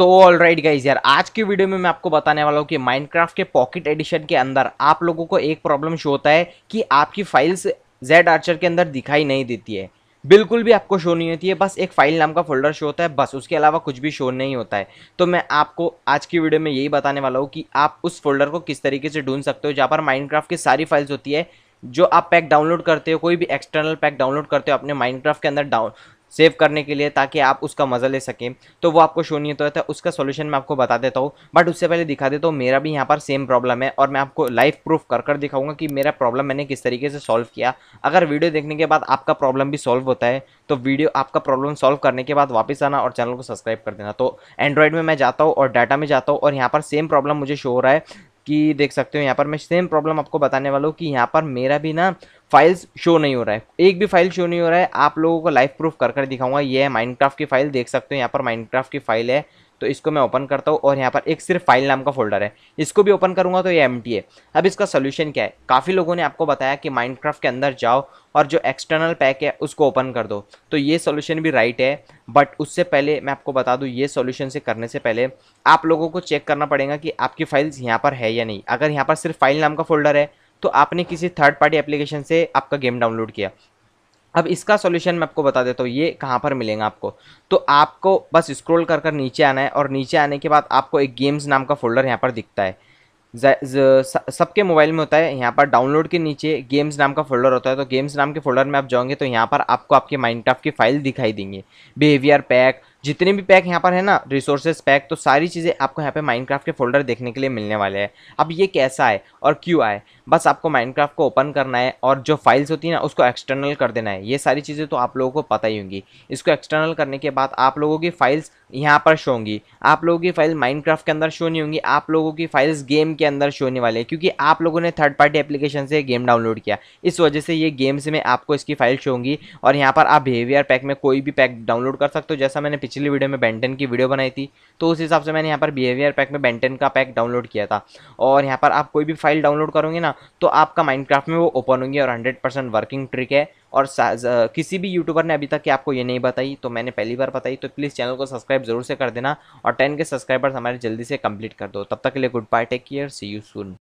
तो all right guys यार आज की वीडियो में मैं आपको बताने वाला हूँ कि माइनक्राफ्ट के पॉकेट एडिशन के अंदर आप लोगों को एक प्रॉब्लम शो होता है कि आपकी फाइल्स जेड आर्चर के अंदर दिखाई नहीं देती है बिल्कुल भी आपको शो नहीं होती है बस एक फाइल नाम का फोल्डर शो होता है बस उसके अलावा कुछ भी शो नहीं होता है तो मैं आपको आज की वीडियो में यही बताने वाला हूँ कि आप उस फोल्डर को किस तरीके से ढूंढ सकते हो जहाँ पर माइनक्राफ्ट की सारी फाइल्स होती है जो आप पैक डाउनलोड करते हो कोई भी एक्सटर्नल पैक डाउनलोड करते हो अपने माइनक्राफ्ट के अंदर डाउन सेव करने के लिए ताकि आप उसका मज़ा ले सकें तो वो आपको शो नहीं होता है उसका सोल्यूशन मैं आपको बता देता हूँ बट उससे पहले दिखा देता हूँ मेरा भी यहाँ पर सेम प्रॉब्लम है और मैं आपको लाइव प्रूफ कर कर दिखाऊंगा कि मेरा प्रॉब्लम मैंने किस तरीके से सॉल्व किया अगर वीडियो देखने के बाद आपका प्रॉब्लम भी सॉल्व होता है तो वीडियो आपका प्रॉब्लम सॉल्व करने के बाद वापस आना और चैनल को सब्सक्राइब कर देना तो एंड्रॉयड में मैं जाता हूँ और डाटा में जाता हूँ और यहाँ पर सेम प्रॉब्लम मुझे शो हो रहा है कि देख सकते हो यहाँ पर मैं सेम प्रॉब्लम आपको बताने वाला हूँ कि यहाँ पर मेरा भी ना फाइल्स शो नहीं हो रहा है एक भी फाइल शो नहीं हो रहा है आप लोगों को लाइव प्रूफ कर कर दिखाऊंगा ये है माइनक्राफ्ट की फाइल देख सकते हो यहाँ पर माइनक्राफ्ट की फाइल है तो इसको मैं ओपन करता हूँ और यहाँ पर एक सिर्फ फाइल नाम का फोल्डर है इसको भी ओपन करूँगा तो ये एम है अब इसका सोल्यूशन क्या है काफ़ी लोगों ने आपको बताया कि माइनक्राफ्ट के अंदर जाओ और जो एक्सटर्नल पैक है उसको ओपन कर दो तो ये सोल्यूशन भी राइट है बट उससे पहले मैं आपको बता दूँ ये सोल्यूशन से करने से पहले आप लोगों को चेक करना पड़ेगा कि आपकी फाइल्स यहाँ पर है या नहीं अगर यहाँ पर सिर्फ फाइल नाम का फोल्डर है तो आपने किसी थर्ड पार्टी एप्लीकेशन से आपका गेम डाउनलोड किया अब इसका सॉल्यूशन मैं आपको बता देता हूँ ये कहाँ पर मिलेगा आपको तो आपको बस स्क्रॉल कर कर नीचे आना है और नीचे आने के बाद आपको एक गेम्स नाम का फोल्डर यहाँ पर दिखता है सबके मोबाइल में होता है यहाँ पर डाउनलोड के नीचे गेम्स नाम का फोल्डर होता है तो गेम्स नाम के फोल्डर में आप जाओगे तो यहाँ पर आपको आपके माइंड की फाइल दिखाई देंगे बिहेवियर पैक जितने भी पैक यहाँ पर है ना रिसोर्सेज पैक तो सारी चीज़ें आपको यहाँ पे माइनक्राफ्ट के फोल्डर देखने के लिए मिलने वाले हैं अब ये कैसा है और क्यों आए बस आपको माइनक्राफ्ट को ओपन करना है और जो फाइल्स होती है ना उसको एक्सटर्नल कर देना है ये सारी चीज़ें तो आप लोगों को पता ही होंगी इसको एक्सटर्नल करने के बाद आप लोगों की फाइल्स यहाँ पर शो होंगी आप लोगों की फाइल माइनक्राफ्ट के अंदर शो नहीं होंगी आप लोगों की फाइल्स गेम के अंदर शो होने वाले हैं क्योंकि आप लोगों ने थर्ड पार्टी एप्लीकेशन से गेम डाउनलोड किया इस वजह से ये गेम्स में आपको इसकी फाइल शो होंगी और यहाँ पर आप बिहेवियर पैक में कोई भी पैक डाउनलोड कर सकते हो जैसा मैंने पिछली वीडियो में बेंटन की वीडियो बनाई थी तो उस हिसाब से मैंने यहाँ पर बिहेवियर पैक में बेंटन का पैक डाउनलोड किया था और यहाँ पर आप कोई भी फाइल डाउनलोड करोगे ना तो आपका माइंड में वो ओपन होंगी और हंड्रेड वर्किंग ट्रिक है और किसी भी यूट्यूबर ने अभी तक कि आपको ये नहीं बताई तो मैंने पहली बार बताई तो प्लीज़ चैनल को सब्सक्राइब जरूर से कर देना और टेन के सब्सक्राइबर्स हमारे जल्दी से कंप्लीट कर दो तब तक के लिए good bye take care see you soon